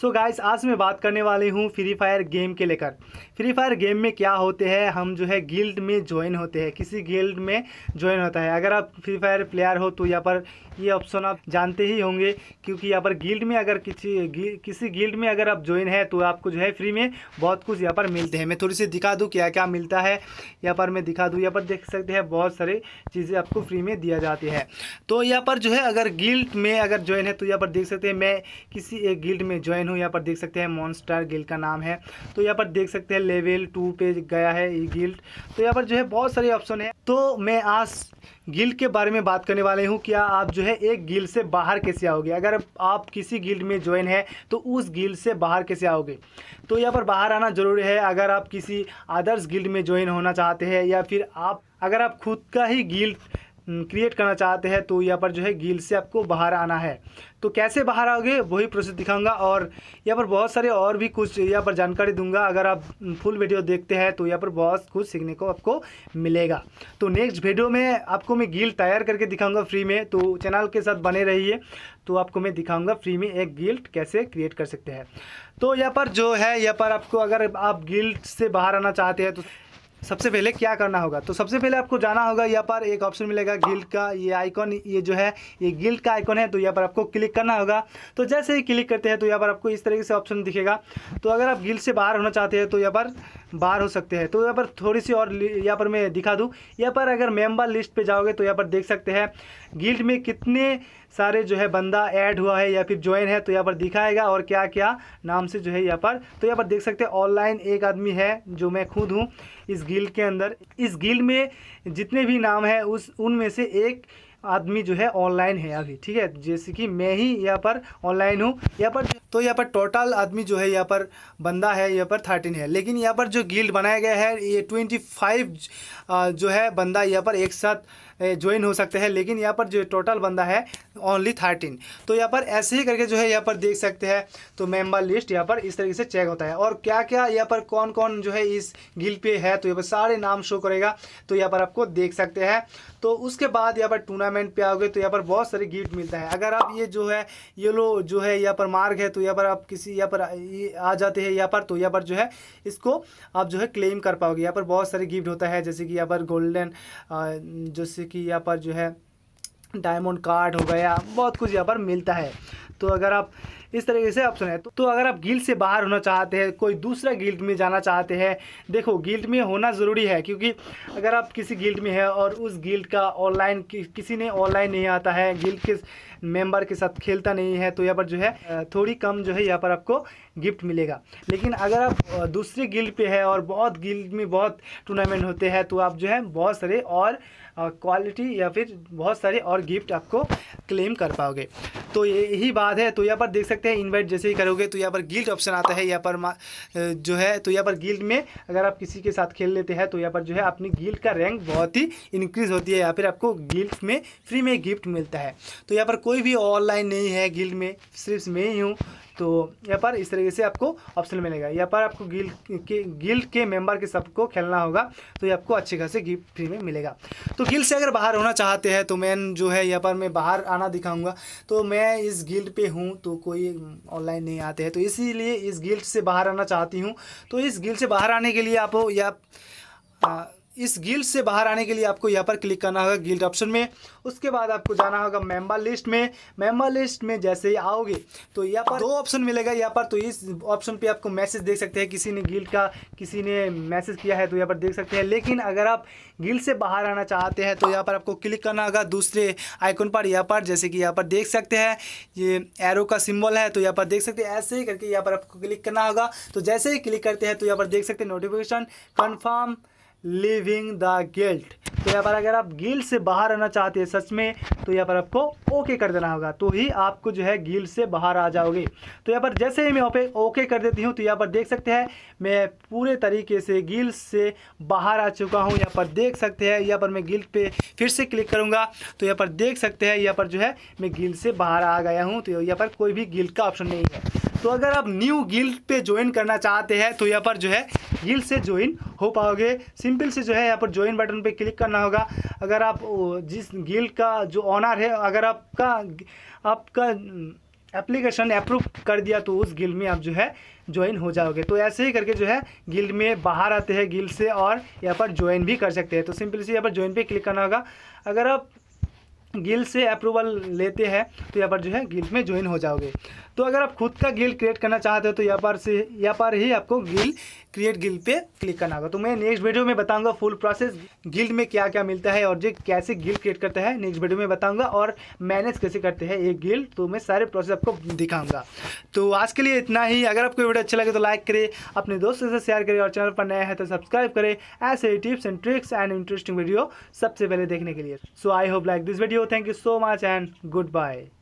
सो so guys आज मैं बात करने वाली हूँ फ्री फायर गेम के लेकर फ्री फायर गेम में क्या होते हैं हम जो है गिल्ड में ज्वाइन होते हैं किसी गिल्ड में ज्वाइन होता है अगर आप फ्री फायर प्लेयर हो तो यहाँ पर ये ऑप्शन आप जानते ही होंगे क्योंकि यहाँ पर गिल्ड में अगर किसी गिल, किसी गिल्ड में अगर आप ज्वाइन है तो आपको जो है फ्री में बहुत कुछ यहाँ पर मिलते हैं मैं थोड़ी सी दिखा दूँ क्या क्या मिलता है यहाँ पर मैं दिखा दूँ यहाँ पर देख सकते हैं बहुत सारे चीज़ें आपको फ्री में दिया जाती है तो यहाँ पर जो है अगर गिल्ड में अगर ज्वाइन है तो यहाँ पर देख सकते हैं मैं किसी एक गिल्ड में ज्वाइन मेनू यहाँ पर देख सकते हैं मॉन्स्टर गिल्ड का नाम है तो यहाँ पर देख सकते हैं लेवल टू पे गया है ई गिल्ड तो यहाँ पर जो है बहुत सारे ऑप्शन है तो मैं आज गिल्ड के बारे में बात करने वाले हूँ क्या आप जो है एक गिल्ड से बाहर कैसे आओगे अगर आप किसी गिल्ड में ज्वाइन है तो उस गिल्ड से बाहर कैसे आओगे तो यहाँ पर बाहर आना ज़रूरी है अगर आप किसी अदर्स गिल्ड में ज्वाइन होना चाहते हैं या फिर आप अगर आप खुद का ही गिल्ड क्रिएट हम्म, करना चाहते हैं तो यहाँ पर जो है गील से आपको बाहर आना है तो कैसे बाहर आओगे वही प्रोसेस दिखाऊंगा और यहाँ पर बहुत सारे और भी कुछ यहाँ पर जानकारी दूंगा अगर आप फुल वीडियो देखते हैं तो यहाँ पर बहुत कुछ सीखने को आपको मिलेगा तो नेक्स्ट वीडियो में आपको मैं गिल तैयार करके दिखाऊंगा फ्री में तो चैनल के साथ बने रहिए तो आपको मैं दिखाऊंगा फ्री में एक गिल्ट कैसे क्रिएट कर सकते हैं तो यहाँ पर जो है यहाँ पर आपको अगर आप गिल्ट से बाहर आना चाहते हैं तो सबसे पहले क्या करना होगा तो सबसे पहले आपको जाना होगा यहाँ पर एक ऑप्शन मिलेगा गिल्ड का ये आइकॉन ये जो है ये गिल्ड का आइकॉन है तो यहाँ पर आपको क्लिक करना होगा तो जैसे ही क्लिक करते हैं तो यहाँ पर आपको इस तरीके से ऑप्शन दिखेगा तो अगर आप गिल्ड से बाहर होना चाहते हैं तो यहाँ पर बाहर हो सकते हैं तो यहाँ पर थोड़ी सी और यहाँ पर मैं दिखा दूँ यहाँ पर अगर मेंबर लिस्ट पे जाओगे तो यहाँ पर देख सकते हैं गिल्ड में कितने सारे जो है बंदा ऐड हुआ है या फिर ज्वाइन है तो यहाँ पर दिखाएगा और क्या क्या नाम से जो है यहाँ पर तो यहाँ पर देख सकते हैं ऑनलाइन एक आदमी है जो मैं खुद हूँ इस गिल्ड के अंदर इस गिल्ड में जितने भी नाम है उस उनमें से एक आदमी जो है ऑनलाइन है अभी ठीक है जैसे कि मैं ही यहाँ पर ऑनलाइन हूँ यहाँ पर तो यहाँ पर टोटल आदमी जो है यहाँ पर बंदा है यहाँ पर थर्टीन है लेकिन यहाँ पर जो गिल्ड बनाया गया है ये ट्वेंटी फाइव जो है बंदा यहाँ पर एक साथ ज्वाइन हो सकते हैं लेकिन यहाँ पर जो टोटल बंदा है ओनली थर्टीन तो यहाँ पर ऐसे ही करके जो है यहाँ पर देख सकते हैं तो मेंबर लिस्ट यहाँ पर इस तरीके से चेक होता है और क्या क्या यहाँ पर कौन कौन जो है इस गिल पे है तो यहाँ पर सारे नाम शो करेगा तो यहाँ पर आपको देख सकते हैं तो उसके बाद यहाँ पर टूर्नामेंट पे आओगे तो यहाँ पर बहुत सारे गिफ्ट मिलता है अगर आप ये जो है ये लो जो है यहाँ पर मार्ग है तो यहाँ पर आप किसी यहाँ पर आ जाते हैं यहाँ पर तो यहाँ पर जो है इसको आप जो है क्लेम कर पाओगे यहाँ पर बहुत सारे गिफ्ट होता है जैसे कि यहाँ पर गोल्डन जैसे कि यहाँ पर जो है डायमंड कार्ड हो गया बहुत कुछ यहाँ पर मिलता है तो अगर आप इस तरीके से ऑप्शन है तो, तो अगर आप गिल्ड से बाहर होना चाहते हैं कोई दूसरा गिल्ड में जाना चाहते हैं देखो गिल्ड में होना ज़रूरी है क्योंकि अगर आप किसी गिल्ड में है और उस गिल्ड का ऑनलाइन कि, किसी ने ऑनलाइन नहीं आता है गिल्ड के मेंबर के साथ खेलता नहीं है तो यहाँ पर जो है थोड़ी कम जो है यहाँ पर आपको गिफ्ट मिलेगा लेकिन अगर आप दूसरे गिल्ड पे है और बहुत गिल्ड में बहुत टूर्नामेंट होते हैं तो आप जो है बहुत सारे और क्वालिटी या फिर बहुत सारे और गिफ्ट आपको क्लेम कर पाओगे तो यही बात है तो यहाँ पर देख सकते हैं इनवाइट जैसे ही करोगे तो यहाँ पर गिल्ड ऑप्शन आता है यहाँ पर जो है तो यहाँ पर गिल्ड में अगर आप किसी के साथ खेल लेते हैं तो यहाँ पर जो है अपनी गिल्ड का रैंक बहुत ही इंक्रीज होती है या फिर आपको गिल्ड में फ्री में गिफ्ट मिलता है तो यहाँ पर कोई भी ऑनलाइन नहीं है गिल्ड में सिर्फ मैं ही हूँ तो यहाँ पर इस तरह तरीके से आपको ऑप्शन मिलेगा यहाँ पर आपको गिल्ड के गिल्ड के मेंबर के सबको खेलना होगा तो ये आपको अच्छे खासे गिफ्ट फ्री में मिलेगा तो गिल्ड से अगर बाहर होना चाहते हैं तो मैन जो है यहाँ पर मैं बाहर आना दिखाऊँगा तो मैं इस गिल्ड पर हूँ तो कोई ऑनलाइन नहीं आते हैं तो इसीलिए इस गिल्ड से बाहर आना चाहती हूँ तो इस गिल्ड से बाहर आने के लिए आप या इस गिल्ड से बाहर आने के लिए आपको यहाँ पर क्लिक करना होगा गिल्ड ऑप्शन में उसके बाद आपको जाना होगा मेंबर लिस्ट में मेंबर लिस्ट में जैसे ही आओगे तो यहाँ पर दो ऑप्शन मिलेगा यहाँ पर तो इस ऑप्शन पे आपको मैसेज देख सकते हैं किसी ने गिल्ड का किसी ने मैसेज किया है तो यहाँ पर देख सकते हैं लेकिन अगर आप गिल्ड से बाहर आना चाहते हैं तो यहाँ पर आपको क्लिक करना होगा दूसरे आइकन पर यहाँ पर जैसे कि यहाँ पर देख सकते हैं ये एरो का सिम्बल है तो यहाँ पर देख सकते हैं ऐसे ही करके यहाँ पर आपको क्लिक करना होगा तो जैसे ही क्लिक करते हैं तो यहाँ पर देख सकते हैं notification confirm leaving the guilt तो यहाँ पर अगर आप गिल से बाहर आना चाहते हैं सच में तो यहाँ पर आपको ओके कर देना होगा तो ही आपको जो है गिल से बाहर आ जाओगे तो यहाँ पर जैसे ही मैं यहाँ पे ओके कर देती हूँ तो यहाँ पर देख सकते हैं मैं पूरे तरीके से गिल से बाहर आ चुका हूँ यहाँ पर देख सकते हैं यहाँ पर मैं गिल पे फिर से क्लिक करूँगा तो यहाँ पर देख सकते हैं यहाँ पर जो है मैं गिल से बाहर आ गया हूँ तो यहाँ पर कोई भी गिल का ऑप्शन नहीं है तो अगर आप न्यू गिल्ड पे ज्वाइन करना चाहते हैं तो यहाँ पर जो है गिल्ड से ज्वाइन हो पाओगे सिंपल से जो है यहाँ पर ज्वाइन बटन पे क्लिक करना होगा अगर आप जिस गिल्ड का जो ऑनर है अगर आपका आपका एप्लीकेशन हम्म, अप्रूव कर दिया तो उस गिल्ड में आप जो है ज्वाइन हो जाओगे तो ऐसे ही करके जो है गिल्ड में बाहर आते हैं गिल्ड से और यहाँ पर ज्वाइन भी कर सकते हैं तो सिंपल से यहाँ पर ज्वाइन पे क्लिक करना होगा अगर आप गिल से अप्रूवल लेते हैं तो यहाँ पर जो है गिल में ज्वाइन हो जाओगे तो अगर आप खुद का गिल क्रिएट करना चाहते हो तो यहाँ पर से यहाँ पर ही आपको गिल क्रिएट गिल पे क्लिक करना होगा तो मैं नेक्स्ट वीडियो में बताऊंगा फुल प्रोसेस गिल्ड में क्या क्या मिलता है और जो कैसे गिल क्रिएट करता है नेक्स्ट वीडियो में बताऊंगा और मैनेज कैसे करते हैं एक गिल्ड तो मैं सारे प्रोसेस आपको दिखाऊंगा तो आज के लिए इतना ही अगर आपको वीडियो अच्छा लगे तो लाइक करे अपने दोस्तों से शेयर करें और चैनल पर नया है तो सब्सक्राइब करें ऐसे ही tips and tricks and interesting video सबसे पहले देखने के लिए so I hope like this video thank you so much and goodbye